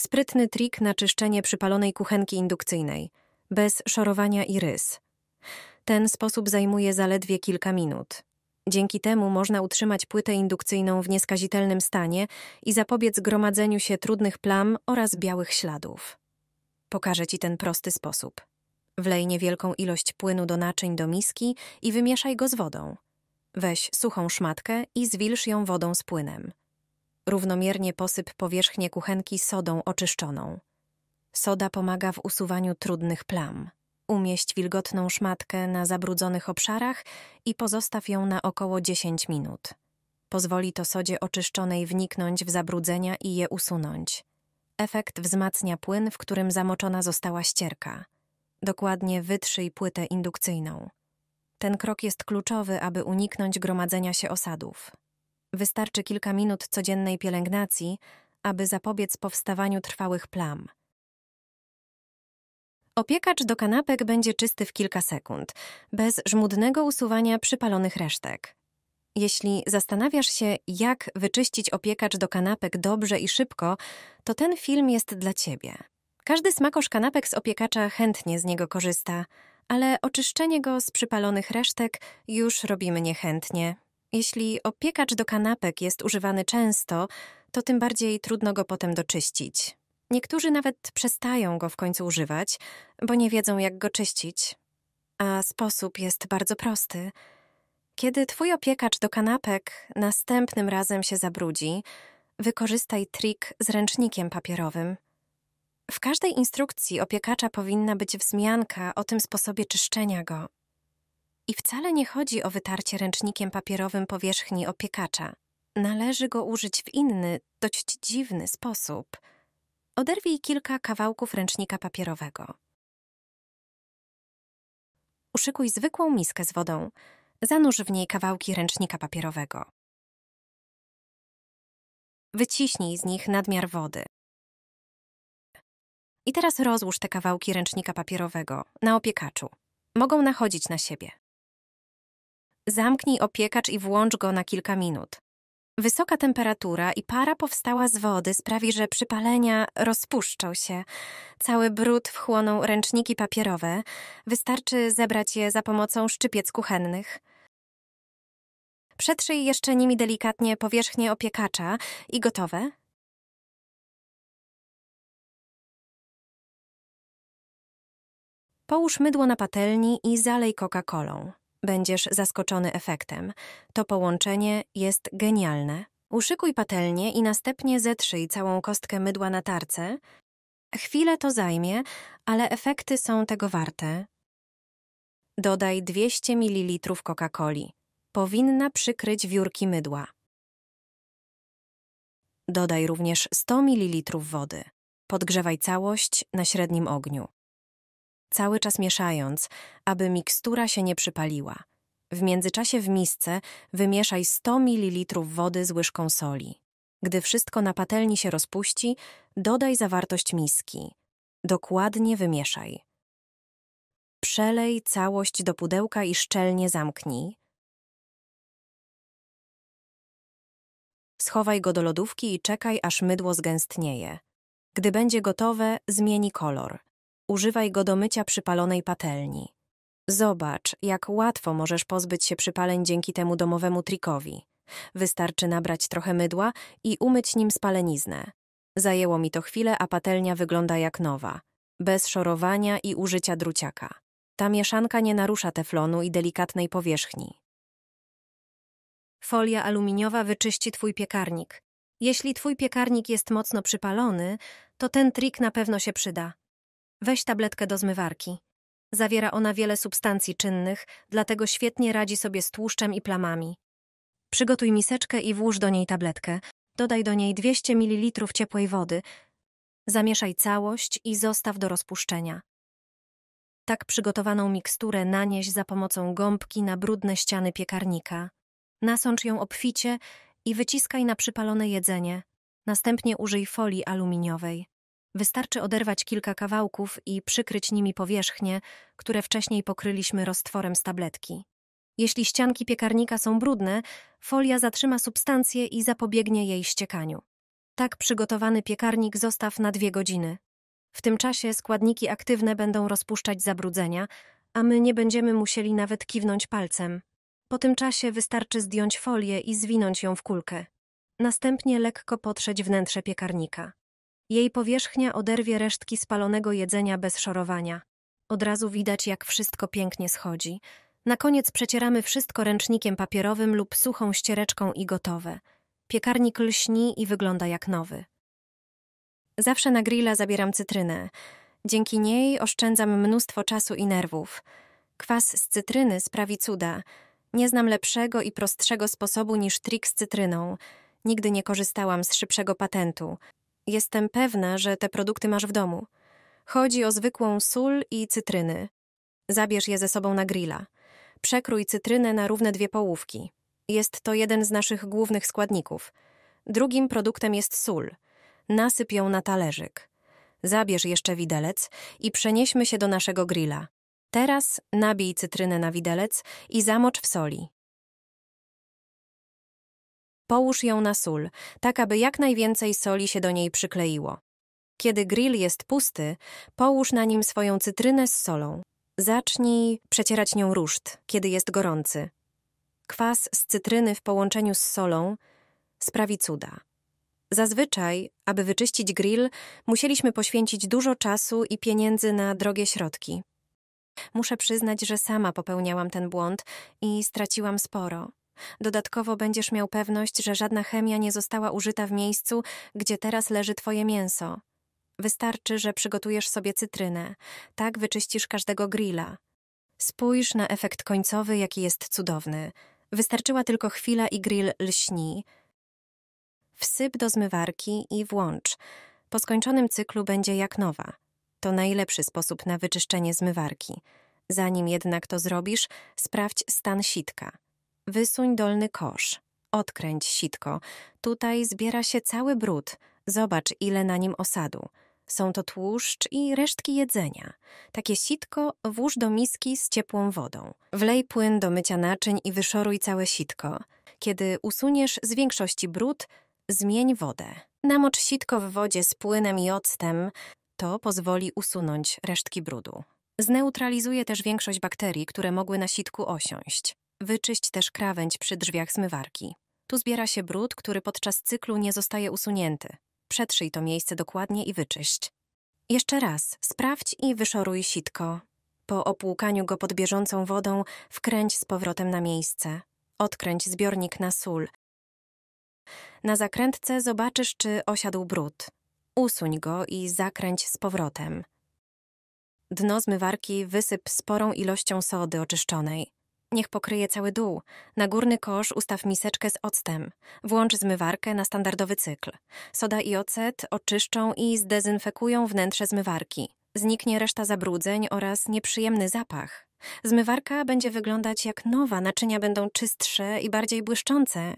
Sprytny trik na czyszczenie przypalonej kuchenki indukcyjnej, bez szorowania i rys. Ten sposób zajmuje zaledwie kilka minut. Dzięki temu można utrzymać płytę indukcyjną w nieskazitelnym stanie i zapobiec gromadzeniu się trudnych plam oraz białych śladów. Pokażę Ci ten prosty sposób. Wlej niewielką ilość płynu do naczyń do miski i wymieszaj go z wodą. Weź suchą szmatkę i zwilż ją wodą z płynem. Równomiernie posyp powierzchnię kuchenki sodą oczyszczoną. Soda pomaga w usuwaniu trudnych plam. Umieść wilgotną szmatkę na zabrudzonych obszarach i pozostaw ją na około 10 minut. Pozwoli to sodzie oczyszczonej wniknąć w zabrudzenia i je usunąć. Efekt wzmacnia płyn, w którym zamoczona została ścierka. Dokładnie wytrzyj płytę indukcyjną. Ten krok jest kluczowy, aby uniknąć gromadzenia się osadów. Wystarczy kilka minut codziennej pielęgnacji, aby zapobiec powstawaniu trwałych plam. Opiekacz do kanapek będzie czysty w kilka sekund, bez żmudnego usuwania przypalonych resztek. Jeśli zastanawiasz się, jak wyczyścić opiekacz do kanapek dobrze i szybko, to ten film jest dla ciebie. Każdy smakosz kanapek z opiekacza chętnie z niego korzysta, ale oczyszczenie go z przypalonych resztek już robimy niechętnie. Jeśli opiekacz do kanapek jest używany często, to tym bardziej trudno go potem doczyścić. Niektórzy nawet przestają go w końcu używać, bo nie wiedzą, jak go czyścić. A sposób jest bardzo prosty. Kiedy twój opiekacz do kanapek następnym razem się zabrudzi, wykorzystaj trik z ręcznikiem papierowym. W każdej instrukcji opiekacza powinna być wzmianka o tym sposobie czyszczenia go. I wcale nie chodzi o wytarcie ręcznikiem papierowym powierzchni opiekacza. Należy go użyć w inny, dość dziwny sposób. Oderwij kilka kawałków ręcznika papierowego. Uszykuj zwykłą miskę z wodą. Zanurz w niej kawałki ręcznika papierowego. Wyciśnij z nich nadmiar wody. I teraz rozłóż te kawałki ręcznika papierowego na opiekaczu. Mogą nachodzić na siebie zamknij opiekacz i włącz go na kilka minut. Wysoka temperatura i para powstała z wody sprawi, że przypalenia rozpuszczą się. Cały brud wchłoną ręczniki papierowe. Wystarczy zebrać je za pomocą szczypiec kuchennych. Przetrzyj jeszcze nimi delikatnie powierzchnię opiekacza i gotowe. Połóż mydło na patelni i zalej Coca-Colą. Będziesz zaskoczony efektem. To połączenie jest genialne. Uszykuj patelnię i następnie zetrzyj całą kostkę mydła na tarce. Chwilę to zajmie, ale efekty są tego warte. Dodaj 200 ml Coca-Coli. Powinna przykryć wiórki mydła. Dodaj również 100 ml wody. Podgrzewaj całość na średnim ogniu cały czas mieszając, aby mikstura się nie przypaliła. W międzyczasie w misce wymieszaj 100 ml wody z łyżką soli. Gdy wszystko na patelni się rozpuści, dodaj zawartość miski. Dokładnie wymieszaj. Przelej całość do pudełka i szczelnie zamknij. Schowaj go do lodówki i czekaj, aż mydło zgęstnieje. Gdy będzie gotowe, zmieni kolor używaj go do mycia przypalonej patelni. Zobacz, jak łatwo możesz pozbyć się przypaleń dzięki temu domowemu trikowi. Wystarczy nabrać trochę mydła i umyć nim spaleniznę. Zajęło mi to chwilę, a patelnia wygląda jak nowa, bez szorowania i użycia druciaka. Ta mieszanka nie narusza teflonu i delikatnej powierzchni. Folia aluminiowa wyczyści Twój piekarnik. Jeśli Twój piekarnik jest mocno przypalony, to ten trik na pewno się przyda. Weź tabletkę do zmywarki. Zawiera ona wiele substancji czynnych, dlatego świetnie radzi sobie z tłuszczem i plamami. Przygotuj miseczkę i włóż do niej tabletkę. Dodaj do niej 200 ml ciepłej wody. Zamieszaj całość i zostaw do rozpuszczenia. Tak przygotowaną miksturę nanieś za pomocą gąbki na brudne ściany piekarnika. Nasącz ją obficie i wyciskaj na przypalone jedzenie. Następnie użyj folii aluminiowej. Wystarczy oderwać kilka kawałków i przykryć nimi powierzchnie, które wcześniej pokryliśmy roztworem z tabletki. Jeśli ścianki piekarnika są brudne, folia zatrzyma substancję i zapobiegnie jej ściekaniu. Tak przygotowany piekarnik zostaw na dwie godziny. W tym czasie składniki aktywne będą rozpuszczać zabrudzenia, a my nie będziemy musieli nawet kiwnąć palcem. Po tym czasie wystarczy zdjąć folię i zwinąć ją w kulkę. Następnie lekko potrzeć wnętrze piekarnika. Jej powierzchnia oderwie resztki spalonego jedzenia bez szorowania. Od razu widać, jak wszystko pięknie schodzi. Na koniec przecieramy wszystko ręcznikiem papierowym lub suchą ściereczką i gotowe. Piekarnik lśni i wygląda jak nowy. Zawsze na grilla zabieram cytrynę. Dzięki niej oszczędzam mnóstwo czasu i nerwów. Kwas z cytryny sprawi cuda. Nie znam lepszego i prostszego sposobu niż trik z cytryną. Nigdy nie korzystałam z szybszego patentu. Jestem pewna, że te produkty masz w domu. Chodzi o zwykłą sól i cytryny. Zabierz je ze sobą na grilla. Przekrój cytrynę na równe dwie połówki. Jest to jeden z naszych głównych składników. Drugim produktem jest sól. Nasyp ją na talerzyk. Zabierz jeszcze widelec i przenieśmy się do naszego grilla. Teraz nabij cytrynę na widelec i zamocz w soli. Połóż ją na sól, tak aby jak najwięcej soli się do niej przykleiło. Kiedy grill jest pusty, połóż na nim swoją cytrynę z solą. Zacznij przecierać nią ruszt, kiedy jest gorący. Kwas z cytryny w połączeniu z solą sprawi cuda. Zazwyczaj, aby wyczyścić grill, musieliśmy poświęcić dużo czasu i pieniędzy na drogie środki. Muszę przyznać, że sama popełniałam ten błąd i straciłam sporo. Dodatkowo będziesz miał pewność, że żadna chemia nie została użyta w miejscu, gdzie teraz leży twoje mięso. Wystarczy, że przygotujesz sobie cytrynę. Tak wyczyścisz każdego grilla. Spójrz na efekt końcowy, jaki jest cudowny. Wystarczyła tylko chwila i grill lśni. Wsyp do zmywarki i włącz. Po skończonym cyklu będzie jak nowa. To najlepszy sposób na wyczyszczenie zmywarki. Zanim jednak to zrobisz, sprawdź stan sitka. Wysuń dolny kosz. Odkręć sitko. Tutaj zbiera się cały brud. Zobacz, ile na nim osadu. Są to tłuszcz i resztki jedzenia. Takie sitko włóż do miski z ciepłą wodą. Wlej płyn do mycia naczyń i wyszoruj całe sitko. Kiedy usuniesz z większości brud, zmień wodę. Namocz sitko w wodzie z płynem i octem. To pozwoli usunąć resztki brudu. Zneutralizuje też większość bakterii, które mogły na sitku osiąść. Wyczyść też krawędź przy drzwiach zmywarki. Tu zbiera się brud, który podczas cyklu nie zostaje usunięty. Przetrzyj to miejsce dokładnie i wyczyść. Jeszcze raz, sprawdź i wyszoruj sitko. Po opłukaniu go pod bieżącą wodą, wkręć z powrotem na miejsce. Odkręć zbiornik na sól. Na zakrętce zobaczysz, czy osiadł brud. Usuń go i zakręć z powrotem. Dno zmywarki wysyp sporą ilością sody oczyszczonej. Niech pokryje cały dół. Na górny kosz ustaw miseczkę z octem. Włącz zmywarkę na standardowy cykl. Soda i ocet oczyszczą i zdezynfekują wnętrze zmywarki. Zniknie reszta zabrudzeń oraz nieprzyjemny zapach. Zmywarka będzie wyglądać jak nowa, naczynia będą czystsze i bardziej błyszczące,